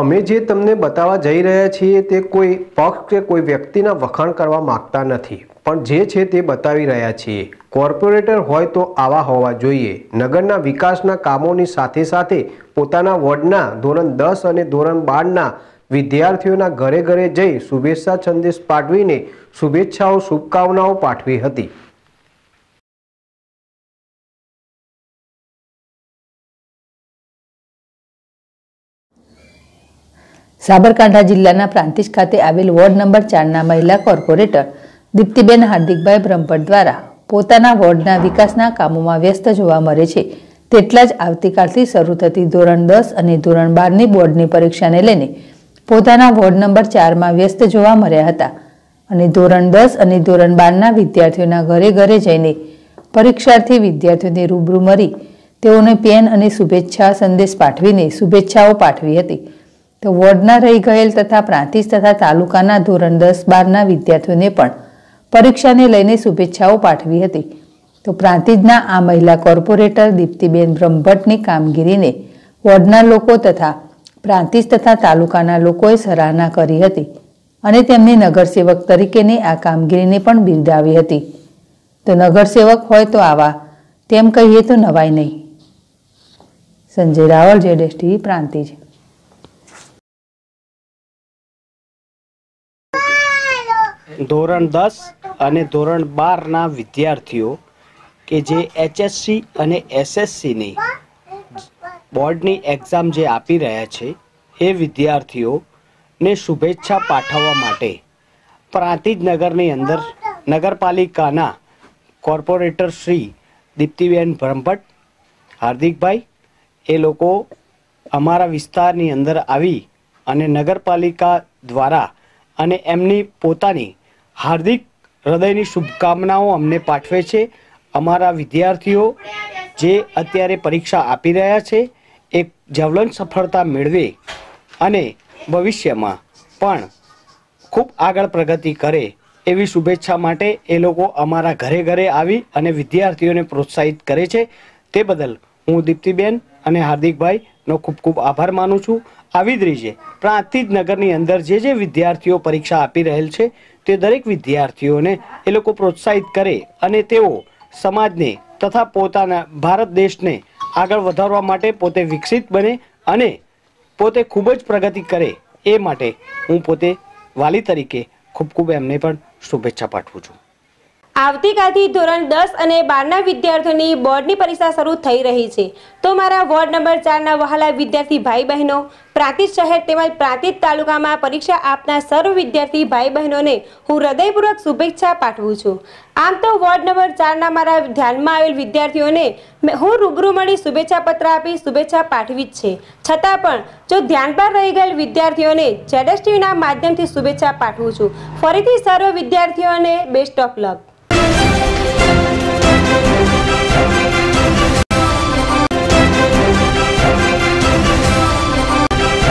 અમે જે તમને બતાવવા જઈ રહ્યા છીએ તે કોઈ પક્ષ કે કોઈ વ્યક્તિના વખાણ કરવા માગતા નથી પણ જે છે તે બતાવી રહ્યા છીએ કોર્પોરેટર હોય તો આવા હોવા જોઈએ નગરના વિકાસના કામોની સાથે સાથે પોતાના વોર્ડના ધોરણ દસ અને ધોરણ બારના વિદ્યાર્થીઓના ઘરે ઘરે જઈ શુભેચ્છા સંદેશ પાઠવીને શુભેચ્છાઓ શુભકામનાઓ પાઠવી હતી સાબરકાંઠા જિલ્લાના પ્રાંતિજ ખાતે આવેલ વોર્ડ નંબર ચારના મહિલા કોર્પોરેટર દીપ્તિબેન હાર્દિકભાઈ બ્રહ્મભટ્ટ દ્વારા પોતાના વોર્ડના વિકાસના કામોમાં વ્યસ્ત જોવા મળે છે તેટલા જ આવતીકાલથી શરૂ થતી ધોરણ દસ અને ધોરણ બારની બોર્ડની પરીક્ષાને લઈને પોતાના વોર્ડ નંબર ચારમાં વ્યસ્ત જોવા મળ્યા હતા અને ધોરણ દસ અને ધોરણ બારના વિદ્યાર્થીઓના ઘરે ઘરે જઈને પરીક્ષાર્થી વિદ્યાર્થીઓને રૂબરૂ મળી તેઓને પેન અને શુભેચ્છા સંદેશ પાઠવીને શુભેચ્છાઓ પાઠવી હતી તો વોર્ડના રહી ગયેલ તથા પ્રાંતિજ તથા તાલુકાના ધોરણ દસ બારના વિદ્યાર્થીઓને પણ પરીક્ષાને લઈને શુભેચ્છાઓ પાઠવી હતી તો પ્રાંતિજના આ મહિલા કોર્પોરેટર દીપ્તિબેન બ્રહ્મભટ્ટની કામગીરીને વોર્ડના લોકો તથા પ્રાંતિજ તથા તાલુકાના લોકોએ સરાહના કરી હતી અને તેમની નગરસેવક તરીકેની આ કામગીરીને પણ બિરદાવી હતી તો નગરસેવક હોય તો આવા તેમ કહીએ તો નવાય નહીં સંજય રાવલ જેડેશ ટીવી પ્રાંતિજ ધોરણ દસ અને ધોરણ બારના વિદ્યાર્થીઓ કે જે એચએસસી અને એસએસસીની બોર્ડની એક્ઝામ જે આપી રહ્યા છે એ વિદ્યાર્થીઓને શુભેચ્છા પાઠવવા માટે પ્રાંતિજ નગરની અંદર નગરપાલિકાના કોર્પોરેટર શ્રી દીપ્તિબેન બ્રહ્મભટ્ટ હાર્દિકભાઈ એ લોકો અમારા વિસ્તારની અંદર આવી અને નગરપાલિકા દ્વારા અને એમની પોતાની હાર્દિક હૃદયની શુભકામનાઓ અમને પાઠવે છે અમારા વિદ્યાર્થીઓ જે અત્યારે પરીક્ષા આપી રહ્યા છે એક જવલન સફળતા મેળવે અને ભવિષ્યમાં પણ ખૂબ આગળ પ્રગતિ કરે એવી શુભેચ્છા માટે એ લોકો અમારા ઘરે ઘરે આવી અને વિદ્યાર્થીઓને પ્રોત્સાહિત કરે છે તે બદલ હું દીપ્તિબેન અને હાર્દિકભાઈનો ખૂબ ખૂબ આભાર માનું છું આવી જ રીતે જ નગરની અંદર જે જે વિદ્યાર્થીઓ પરીક્ષા આપી રહેલ છે તે દરેક વિદ્યાર્થીઓને એ લોકો પ્રોત્સાહિત કરે અને તેઓ સમાજને તથા પોતાના ભારત દેશને આગળ વધારવા માટે પોતે વિકસિત બને અને પોતે ખૂબ જ પ્રગતિ કરે એ માટે હું પોતે વાલી તરીકે ખૂબ ખૂબ એમને પણ શુભેચ્છા પાઠવું છું આવતીકાલથી ધોરણ દસ અને બારના વિદ્યાર્થીઓની બોર્ડની પરીક્ષા શરૂ થઈ રહી છે તો મારા વોર્ડ નંબર ચારના વહાલા વિદ્યાર્થી ભાઈ બહેનો પ્રાંતિજ શહેર તેમજ પ્રાંતિજ તાલુકામાં પરીક્ષા આપનાર સર્વ વિદ્યાર્થી ભાઈ બહેનોને હું હૃદયપૂર્વક શુભેચ્છા પાઠવું છું આમ તો વોર્ડ નંબર ચારના મારા ધ્યાનમાં આવેલ વિદ્યાર્થીઓને હું રૂબરૂ મળી શુભેચ્છા પત્ર આપી શુભેચ્છા પાઠવી જ છે છતાં પણ જો ધ્યાન પર રહી ગયેલ વિદ્યાર્થીઓને જેડએસટીના માધ્યમથી શુભેચ્છા પાઠવું છું ફરીથી સર્વ વિદ્યાર્થીઓને બેસ્ટ ઓફ લક